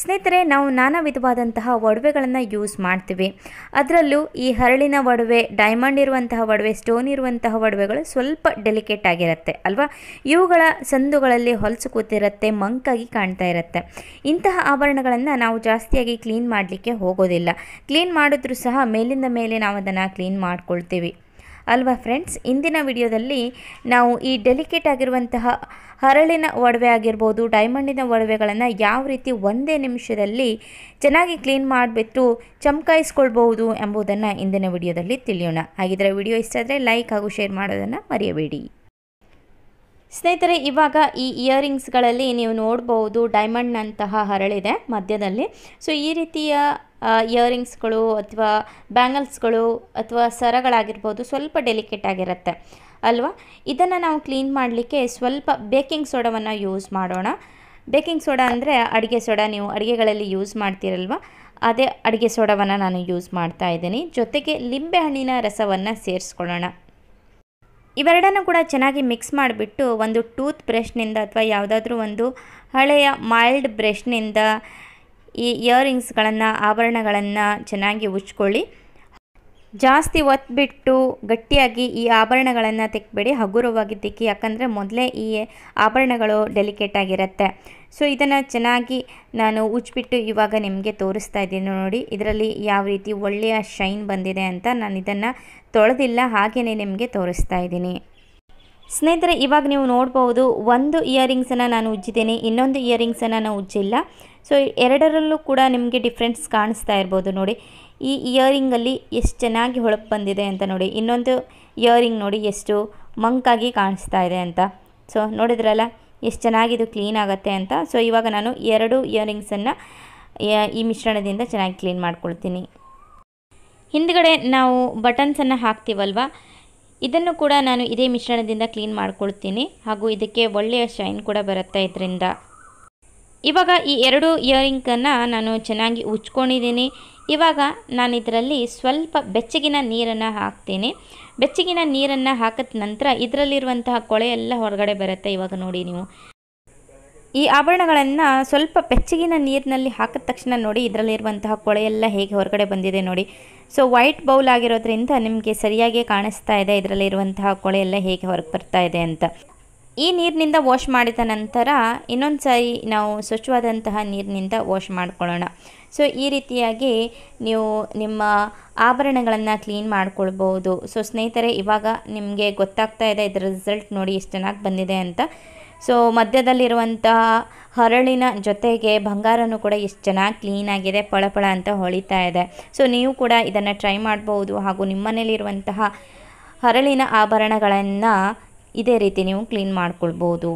ಸ್ನೇಹಿತರೆ ನಾವು ನಾನಾ ವಿಧವಾದಂತಹ ಒಡವೆಗಳನ್ನು ಯೂಸ್ ಮಾಡ್ತೀವಿ ಅದರಲ್ಲೂ ಈ ಹರಳಿನ ಒಡವೆ ಡೈಮಂಡ್ ಇರುವಂತಹ ಒಡವೆ ಸ್ಟೋನ್ ಇರುವಂತಹ ಒಡವೆಗಳು ಸ್ವಲ್ಪ ಡೆಲಿಕೇಟ್ ಆಗಿರುತ್ತೆ ಅಲ್ವಾ ಇವುಗಳ ಸಂದುಗಳಲ್ಲಿ ಹೊಲಸು ಕೂತಿರುತ್ತೆ ಮಂಕಾಗಿ ಕಾಣ್ತಾ ಇರುತ್ತೆ ಇಂತಹ ಆಭರಣಗಳನ್ನು ನಾವು ಜಾಸ್ತಿಯಾಗಿ ಕ್ಲೀನ್ ಮಾಡಲಿಕ್ಕೆ ಹೋಗೋದಿಲ್ಲ ಕ್ಲೀನ್ ಮಾಡಿದ್ರೂ ಸಹ ಮೇಲಿಂದ ಮೇಲೆ ನಾವು ಅದನ್ನು ಕ್ಲೀನ್ ಮಾಡ್ಕೊಳ್ತೀವಿ ಅಲ್ವಾ ಫ್ರೆಂಡ್ಸ್ ಇಂದಿನ ವಿಡಿಯೋದಲ್ಲಿ ನಾವು ಈ ಡೆಲಿಕೇಟ್ ಆಗಿರುವಂತಹ ಹರಳಿನ ಒಡವೆ ಆಗಿರ್ಬೋದು ಡೈಮಂಡಿನ ಒಡವೆಗಳನ್ನು ಯಾವ ರೀತಿ ಒಂದೇ ನಿಮಿಷದಲ್ಲಿ ಚೆನ್ನಾಗಿ ಕ್ಲೀನ್ ಮಾಡಿಬಿಟ್ಟು ಚಮಕಾಯಿಸ್ಕೊಳ್ಬಹುದು ಎಂಬುದನ್ನು ಇಂದಿನ ವಿಡಿಯೋದಲ್ಲಿ ತಿಳಿಯೋಣ ಹಾಗಿದ್ರೆ ವಿಡಿಯೋ ಇಷ್ಟ ಆದರೆ ಲೈಕ್ ಹಾಗೂ ಶೇರ್ ಮಾಡೋದನ್ನು ಮರೆಯಬೇಡಿ ಸ್ನೇಹಿತರೆ ಇವಾಗ ಈ ಇಯರಿಂಗ್ಸ್ಗಳಲ್ಲಿ ನೀವು ನೋಡ್ಬೋದು ಡೈಮಂಡ್ನಂತಹ ಹರಳಿದೆ ಮಧ್ಯದಲ್ಲಿ ಸೊ ಈ ರೀತಿಯ ಇಯರಿಂಗ್ಸ್ಗಳು ಅಥವಾ ಬ್ಯಾಂಗಲ್ಸ್ಗಳು ಅಥವಾ ಸರಗಳಾಗಿರ್ಬೋದು ಸ್ವಲ್ಪ ಡೆಲಿಕೇಟ್ ಆಗಿರುತ್ತೆ ಅಲ್ವಾ ಇದನ್ನು ನಾವು ಕ್ಲೀನ್ ಮಾಡಲಿಕ್ಕೆ ಸ್ವಲ್ಪ ಬೇಕಿಂಗ್ ಸೋಡಾವನ್ನು ಯೂಸ್ ಮಾಡೋಣ ಬೇಕಿಂಗ್ ಸೋಡಾ ಅಂದರೆ ಅಡುಗೆ ಸೋಡಾ ನೀವು ಅಡುಗೆಗಳಲ್ಲಿ ಯೂಸ್ ಮಾಡ್ತೀರಲ್ವ ಅದೇ ಅಡುಗೆ ಸೋಡವನ್ನು ನಾನು ಯೂಸ್ ಮಾಡ್ತಾ ಇದ್ದೀನಿ ಜೊತೆಗೆ ಲಿಂಬೆ ಹಣ್ಣಿನ ರಸವನ್ನು ಸೇರಿಸ್ಕೊಳ್ಳೋಣ ಇವೆರಡನ್ನು ಕೂಡ ಚೆನ್ನಾಗಿ ಮಿಕ್ಸ್ ಮಾಡಿಬಿಟ್ಟು ಒಂದು ಟೂತ್ ಬ್ರಷ್ನಿಂದ ಅಥವಾ ಯಾವುದಾದ್ರೂ ಒಂದು ಹಳೆಯ ಮೈಲ್ಡ್ ಬ್ರಷ್ನಿಂದ ಈ ಇಯರಿಂಗ್ಸ್ಗಳನ್ನು ಆಭರಣಗಳನ್ನು ಚೆನ್ನಾಗಿ ಉಚ್ಕೊಳ್ಳಿ ಜಾಸ್ತಿ ಒತ್ಬಿಟ್ಟು ಗಟ್ಟಿಯಾಗಿ ಈ ಆಭರಣಗಳನ್ನು ತೆಕ್ಕಬೇಡಿ ಹಗುರವಾಗಿ ತಿಕ್ಕಿ ಯಾಕಂದರೆ ಮೊದಲೇ ಈ ಆಭರಣಗಳು ಡೆಲಿಕೇಟ್ ಆಗಿರುತ್ತೆ ಸೊ ಇದನ್ನು ಚೆನ್ನಾಗಿ ನಾನು ಉಜ್ಬಿಟ್ಟು ಇವಾಗ ನಿಮಗೆ ತೋರಿಸ್ತಾ ಇದ್ದೀನಿ ನೋಡಿ ಇದರಲ್ಲಿ ಯಾವ ರೀತಿ ಒಳ್ಳೆಯ ಶೈನ್ ಬಂದಿದೆ ಅಂತ ನಾನು ಇದನ್ನು ತೊಳೆದಿಲ್ಲ ಹಾಗೆಯೇ ನಿಮಗೆ ತೋರಿಸ್ತಾ ಇದ್ದೀನಿ ಸ್ನೇಹಿತರೆ ಇವಾಗ ನೀವು ನೋಡ್ಬೋದು ಒಂದು ಇಯರಿಂಗ್ಸನ್ನು ನಾನು ಉಜ್ಜಿದ್ದೇನೆ ಇನ್ನೊಂದು ಇಯರಿಂಗ್ಸನ್ನು ನಾನು ಉಜ್ಜಿಲ್ಲ ಸೊ ಎರಡರಲ್ಲೂ ಕೂಡ ನಿಮಗೆ ಡಿಫ್ರೆನ್ಸ್ ಕಾಣಿಸ್ತಾ ಇರ್ಬೋದು ನೋಡಿ ಈ ಇಯರಿಂಗಲ್ಲಿ ಎಷ್ಟು ಚೆನ್ನಾಗಿ ಹೊಳಪು ಬಂದಿದೆ ಅಂತ ನೋಡಿ ಇನ್ನೊಂದು ಇಯರಿಂಗ್ ನೋಡಿ ಎಷ್ಟು ಮಂಕಾಗಿ ಕಾಣಿಸ್ತಾ ಇದೆ ಅಂತ ಸೊ ನೋಡಿದ್ರಲ್ಲ ಎಷ್ಟು ಚೆನ್ನಾಗಿ ಇದು ಕ್ಲೀನ್ ಆಗುತ್ತೆ ಅಂತ ಸೊ ಇವಾಗ ನಾನು ಎರಡು ಇಯರಿಂಗ್ಸನ್ನು ಈ ಮಿಶ್ರಣದಿಂದ ಚೆನ್ನಾಗಿ ಕ್ಲೀನ್ ಮಾಡ್ಕೊಳ್ತೀನಿ ಹಿಂದ್ಗಡೆ ನಾವು ಬಟನ್ಸನ್ನು ಹಾಕ್ತೀವಲ್ವಾ ಇದನ್ನು ಕೂಡ ನಾನು ಇದೇ ಮಿಶ್ರಣದಿಂದ ಕ್ಲೀನ್ ಮಾಡ್ಕೊಳ್ತೀನಿ ಹಾಗೂ ಇದಕ್ಕೆ ಒಳ್ಳೆಯ ಶೈನ್ ಕೂಡ ಬರುತ್ತೆ ಇದರಿಂದ ಇವಾಗ ಈ ಎರಡು ಇಯರಿಂಗನ್ನು ನಾನು ಚೆನ್ನಾಗಿ ಉಚ್ಕೊಂಡಿದ್ದೀನಿ ಇವಾಗ ನಾನು ಇದರಲ್ಲಿ ಸ್ವಲ್ಪ ಬೆಚ್ಚಗಿನ ನೀರನ್ನು ಹಾಕ್ತೀನಿ ಬೆಚ್ಚಗಿನ ನೀರನ್ನು ಹಾಕಿದ ನಂತರ ಇದರಲ್ಲಿರುವಂತಹ ಕೊಳೆ ಎಲ್ಲ ಹೊರಗಡೆ ಬರುತ್ತೆ ಇವಾಗ ನೋಡಿ ನೀವು ಈ ಆಭರಣಗಳನ್ನು ಸ್ವಲ್ಪ ಬೆಚ್ಚಗಿನ ನೀರಿನಲ್ಲಿ ಹಾಕಿದ ತಕ್ಷಣ ನೋಡಿ ಇದರಲ್ಲಿರುವಂತಹ ಕೊಳೆಯೆಲ್ಲ ಹೇಗೆ ಹೊರಗಡೆ ಬಂದಿದೆ ನೋಡಿ ಸೊ ವೈಟ್ ಬೌಲ್ ಆಗಿರೋದ್ರಿಂದ ನಿಮಗೆ ಸರಿಯಾಗಿ ಕಾಣಿಸ್ತಾ ಇದೆ ಇದರಲ್ಲಿರುವಂತಹ ಕೊಳೆಯೆಲ್ಲ ಹೇಗೆ ಹೊರಗೆ ಬರ್ತಾ ಇದೆ ಅಂತ ಈ ನೀರಿನಿಂದ ವಾಶ್ ಮಾಡಿದ ನಂತರ ಇನ್ನೊಂದು ಸಾರಿ ನಾವು ಸ್ವಚ್ಛವಾದಂತಹ ನೀರಿನಿಂದ ವಾಶ್ ಮಾಡ್ಕೊಳ್ಳೋಣ ಸೊ ಈ ರೀತಿಯಾಗಿ ನೀವು ನಿಮ್ಮ ಆಭರಣಗಳನ್ನು ಕ್ಲೀನ್ ಮಾಡ್ಕೊಳ್ಬೋದು ಸೊ ಸ್ನೇಹಿತರೆ ಇವಾಗ ನಿಮಗೆ ಗೊತ್ತಾಗ್ತಾ ಇದೆ ಇದರ ರಿಸಲ್ಟ್ ನೋಡಿ ಎಷ್ಟು ಚೆನ್ನಾಗಿ ಬಂದಿದೆ ಅಂತ ಸೊ ಮಧ್ಯದಲ್ಲಿರುವಂತಹ ಹರಳಿನ ಜೊತೆಗೆ ಬಂಗಾರನೂ ಕೂಡ ಎಷ್ಟು ಚೆನ್ನಾಗಿ ಕ್ಲೀನಾಗಿದೆ ಪಳಪಳ ಅಂತ ಹೊಳಿತಾ ಇದೆ ಸೊ ನೀವು ಕೂಡ ಇದನ್ನು ಟ್ರೈ ಮಾಡ್ಬೋದು ಹಾಗೂ ನಿಮ್ಮನೇಲಿರುವಂತಹ ಹರಳಿನ ಆಭರಣಗಳನ್ನು ಇದೇ ರೀತಿ ನೀವು ಕ್ಲೀನ್ ಮಾಡ್ಕೊಳ್ಬೋದು